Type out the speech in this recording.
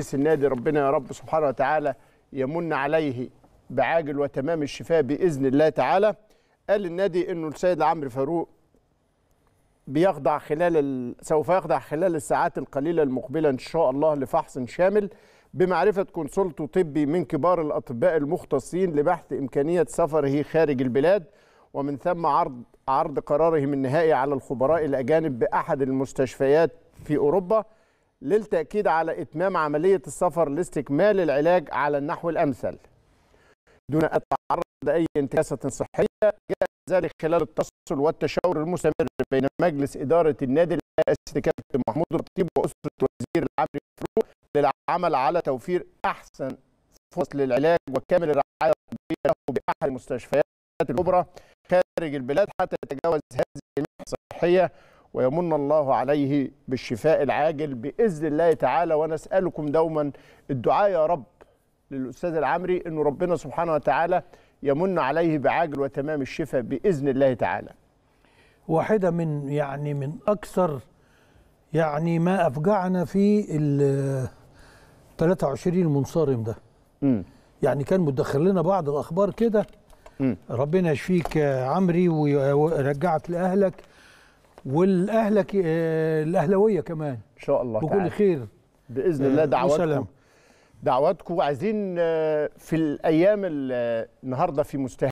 رئيس النادي ربنا يا رب سبحانه وتعالى يمن عليه بعاجل وتمام الشفاء باذن الله تعالى قال النادي انه السيد عمرو فاروق بيخضع خلال ال... سوف يخضع خلال الساعات القليله المقبله ان شاء الله لفحص شامل بمعرفه كونسلت طبي من كبار الاطباء المختصين لبحث امكانيه سفره خارج البلاد ومن ثم عرض عرض قرارهم النهائي على الخبراء الاجانب باحد المستشفيات في اوروبا للتأكيد على إتمام عملية السفر لاستكمال العلاج على النحو الأمثل دون أن تعرض لأي انتكاسة صحية جاء ذلك خلال التواصل والتشاور المستمر بين مجلس إدارة النادي الرئاسي كابتن محمود الخطيب وأسرة وزير العمل الفروق للعمل على توفير أحسن فرص للعلاج وكامل الرعاية الطبية له بأحد المستشفيات الكبرى خارج البلاد حتى يتجاوز هذه المحنة الصحية ويمن الله عليه بالشفاء العاجل باذن الله تعالى وانا اسالكم دوما الدعاء يا رب للاستاذ العمري انه ربنا سبحانه وتعالى يمن عليه بعاجل وتمام الشفاء باذن الله تعالى. واحده من يعني من اكثر يعني ما افجعنا في ال 23 المنصرم ده. م. يعني كان مدخل لنا بعض الاخبار كده ربنا يشفيك يا عمري ويرجعك لاهلك والاهلك آه، الاهلاويه كمان ان شاء الله بكل تعالى. خير باذن آه، الله دعواتكم دعواتكم عايزين آه، في الايام النهارده في مستهل